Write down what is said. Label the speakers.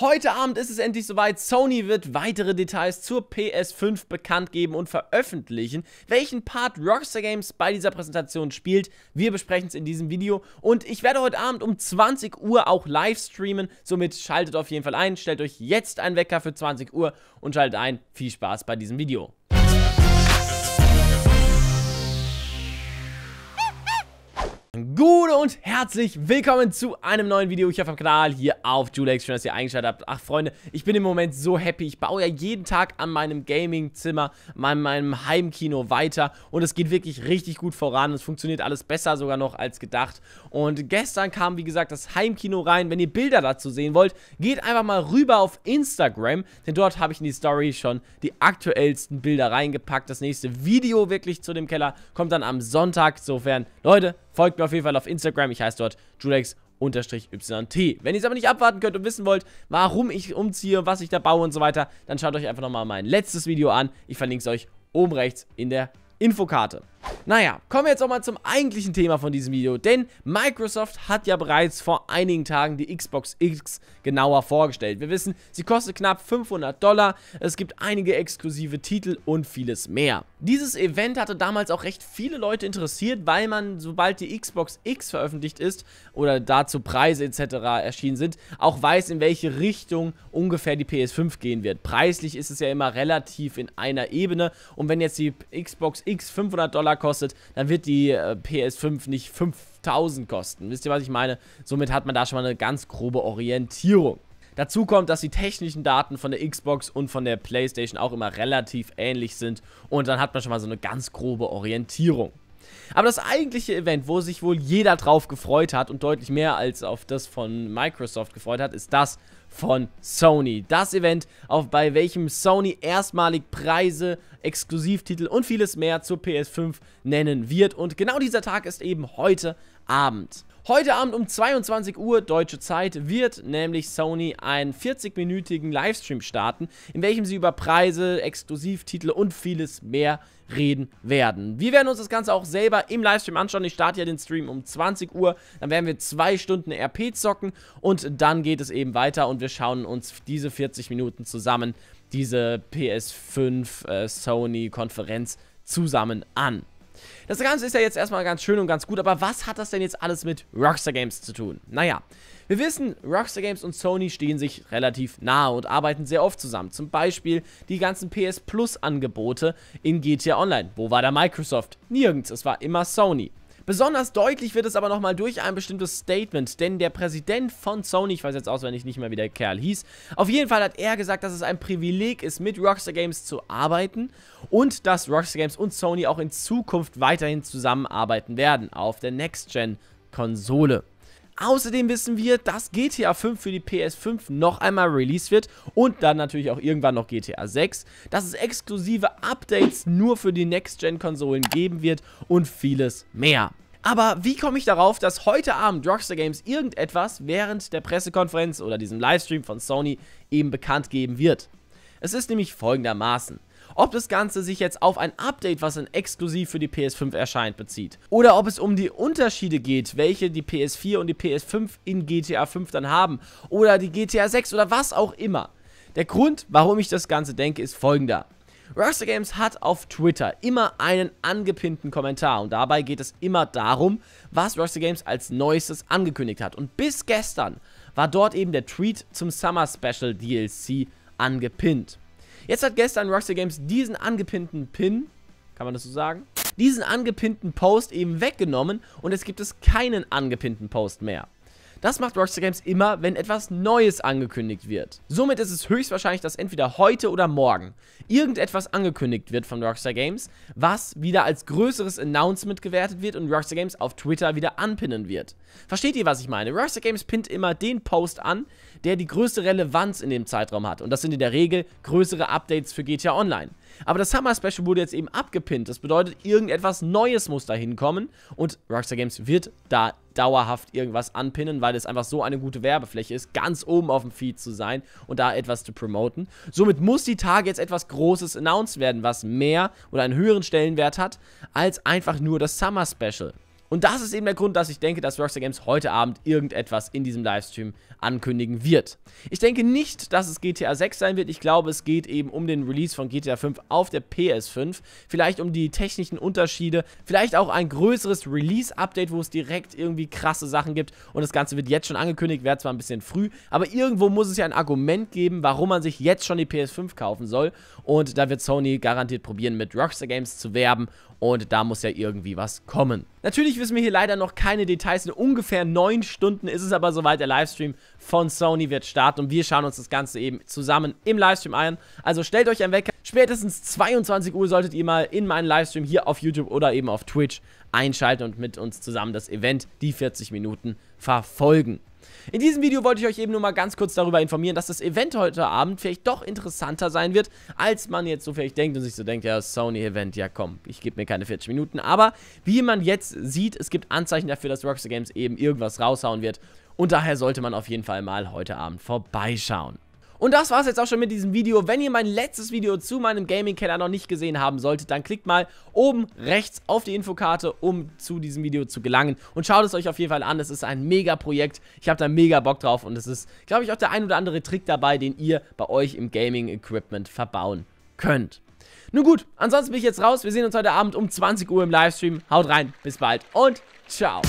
Speaker 1: Heute Abend ist es endlich soweit. Sony wird weitere Details zur PS5 bekannt geben und veröffentlichen. Welchen Part Rockstar Games bei dieser Präsentation spielt, wir besprechen es in diesem Video. Und ich werde heute Abend um 20 Uhr auch live streamen. Somit schaltet auf jeden Fall ein, stellt euch jetzt einen Wecker für 20 Uhr und schaltet ein. Viel Spaß bei diesem Video. Gut und herzlich willkommen zu einem neuen Video hier auf dem Kanal, hier auf Julex. Schön, dass ihr eingeschaltet habt. Ach, Freunde, ich bin im Moment so happy. Ich baue ja jeden Tag an meinem Gaming-Zimmer, an meinem Heimkino weiter. Und es geht wirklich richtig gut voran. Es funktioniert alles besser sogar noch als gedacht. Und gestern kam, wie gesagt, das Heimkino rein. Wenn ihr Bilder dazu sehen wollt, geht einfach mal rüber auf Instagram. Denn dort habe ich in die Story schon die aktuellsten Bilder reingepackt. Das nächste Video wirklich zu dem Keller kommt dann am Sonntag. Sofern, Leute, Folgt mir auf jeden Fall auf Instagram. Ich heiße dort Julex yt. Wenn ihr es aber nicht abwarten könnt und wissen wollt, warum ich umziehe, was ich da baue und so weiter, dann schaut euch einfach nochmal mein letztes Video an. Ich verlinke es euch oben rechts in der Infokarte. Naja, kommen wir jetzt auch mal zum eigentlichen Thema von diesem Video, denn Microsoft hat ja bereits vor einigen Tagen die Xbox X genauer vorgestellt. Wir wissen, sie kostet knapp 500 Dollar, es gibt einige exklusive Titel und vieles mehr. Dieses Event hatte damals auch recht viele Leute interessiert, weil man, sobald die Xbox X veröffentlicht ist oder dazu Preise etc. erschienen sind, auch weiß, in welche Richtung ungefähr die PS5 gehen wird. Preislich ist es ja immer relativ in einer Ebene und wenn jetzt die Xbox X 500 Dollar Dollar kostet, dann wird die äh, PS5 nicht 5000 kosten. Wisst ihr, was ich meine? Somit hat man da schon mal eine ganz grobe Orientierung. Dazu kommt, dass die technischen Daten von der Xbox und von der Playstation auch immer relativ ähnlich sind und dann hat man schon mal so eine ganz grobe Orientierung. Aber das eigentliche Event, wo sich wohl jeder drauf gefreut hat und deutlich mehr als auf das von Microsoft gefreut hat, ist das, von Sony. Das Event, auf, bei welchem Sony erstmalig Preise, Exklusivtitel und vieles mehr zur PS5 nennen wird. Und genau dieser Tag ist eben heute Abend. Heute Abend um 22 Uhr deutsche Zeit wird nämlich Sony einen 40-minütigen Livestream starten, in welchem sie über Preise, Exklusivtitel und vieles mehr reden werden. Wir werden uns das Ganze auch selber im Livestream anschauen. Ich starte ja den Stream um 20 Uhr. Dann werden wir zwei Stunden RP zocken und dann geht es eben weiter und wir schauen uns diese 40 Minuten zusammen, diese PS5 äh, Sony Konferenz zusammen an. Das Ganze ist ja jetzt erstmal ganz schön und ganz gut, aber was hat das denn jetzt alles mit Rockstar Games zu tun? Naja, wir wissen, Rockstar Games und Sony stehen sich relativ nahe und arbeiten sehr oft zusammen. Zum Beispiel die ganzen PS Plus Angebote in GTA Online. Wo war da Microsoft? Nirgends, es war immer Sony. Besonders deutlich wird es aber nochmal durch ein bestimmtes Statement, denn der Präsident von Sony, ich weiß jetzt auswendig nicht mehr, wie der Kerl hieß, auf jeden Fall hat er gesagt, dass es ein Privileg ist, mit Rockstar Games zu arbeiten und dass Rockstar Games und Sony auch in Zukunft weiterhin zusammenarbeiten werden auf der Next-Gen-Konsole. Außerdem wissen wir, dass GTA 5 für die PS5 noch einmal released wird und dann natürlich auch irgendwann noch GTA 6, dass es exklusive Updates nur für die Next-Gen-Konsolen geben wird und vieles mehr. Aber wie komme ich darauf, dass heute Abend Rockstar Games irgendetwas während der Pressekonferenz oder diesem Livestream von Sony eben bekannt geben wird? Es ist nämlich folgendermaßen ob das Ganze sich jetzt auf ein Update, was dann exklusiv für die PS5 erscheint, bezieht. Oder ob es um die Unterschiede geht, welche die PS4 und die PS5 in GTA 5 dann haben. Oder die GTA 6 oder was auch immer. Der Grund, warum ich das Ganze denke, ist folgender. Rockstar Games hat auf Twitter immer einen angepinnten Kommentar und dabei geht es immer darum, was Rockstar Games als Neuestes angekündigt hat. Und bis gestern war dort eben der Tweet zum Summer Special DLC angepinnt. Jetzt hat gestern Rockstar Games diesen angepinnten Pin, kann man das so sagen? Diesen angepinnten Post eben weggenommen und es gibt es keinen angepinnten Post mehr. Das macht Rockstar Games immer, wenn etwas Neues angekündigt wird. Somit ist es höchstwahrscheinlich, dass entweder heute oder morgen irgendetwas angekündigt wird von Rockstar Games, was wieder als größeres Announcement gewertet wird und Rockstar Games auf Twitter wieder anpinnen wird. Versteht ihr, was ich meine? Rockstar Games pinnt immer den Post an, der die größte Relevanz in dem Zeitraum hat. Und das sind in der Regel größere Updates für GTA Online. Aber das Summer Special wurde jetzt eben abgepinnt. Das bedeutet, irgendetwas Neues muss da hinkommen und Rockstar Games wird da dauerhaft irgendwas anpinnen, weil es einfach so eine gute Werbefläche ist, ganz oben auf dem Feed zu sein und da etwas zu promoten. Somit muss die Tage jetzt etwas Großes announced werden, was mehr oder einen höheren Stellenwert hat, als einfach nur das Summer Special. Und das ist eben der Grund, dass ich denke, dass Rockstar Games heute Abend irgendetwas in diesem Livestream ankündigen wird. Ich denke nicht, dass es GTA 6 sein wird. Ich glaube, es geht eben um den Release von GTA 5 auf der PS5. Vielleicht um die technischen Unterschiede. Vielleicht auch ein größeres Release-Update, wo es direkt irgendwie krasse Sachen gibt. Und das Ganze wird jetzt schon angekündigt. Wäre zwar ein bisschen früh, aber irgendwo muss es ja ein Argument geben, warum man sich jetzt schon die PS5 kaufen soll. Und da wird Sony garantiert probieren, mit Rockstar Games zu werben. Und da muss ja irgendwie was kommen. Natürlich wissen wir hier leider noch keine Details. In ungefähr neun Stunden ist es aber soweit. Der Livestream von Sony wird starten und wir schauen uns das Ganze eben zusammen im Livestream ein. Also stellt euch einen Wecker. Spätestens 22 Uhr solltet ihr mal in meinen Livestream hier auf YouTube oder eben auf Twitch einschalten und mit uns zusammen das Event, die 40 Minuten, verfolgen. In diesem Video wollte ich euch eben nur mal ganz kurz darüber informieren, dass das Event heute Abend vielleicht doch interessanter sein wird, als man jetzt so vielleicht denkt und sich so denkt, ja, Sony-Event, ja komm, ich gebe mir keine 40 Minuten. Aber wie man jetzt sieht, es gibt Anzeichen dafür, dass Rockstar Games eben irgendwas raushauen wird. Und daher sollte man auf jeden Fall mal heute Abend vorbeischauen. Und das war es jetzt auch schon mit diesem Video. Wenn ihr mein letztes Video zu meinem Gaming-Keller noch nicht gesehen haben solltet, dann klickt mal oben rechts auf die Infokarte, um zu diesem Video zu gelangen. Und schaut es euch auf jeden Fall an. Es ist ein Mega-Projekt. Ich habe da mega Bock drauf und es ist, glaube ich, auch der ein oder andere Trick dabei, den ihr bei euch im Gaming-Equipment verbauen könnt. Nun gut, ansonsten bin ich jetzt raus. Wir sehen uns heute Abend um 20 Uhr im Livestream. Haut rein, bis bald und ciao.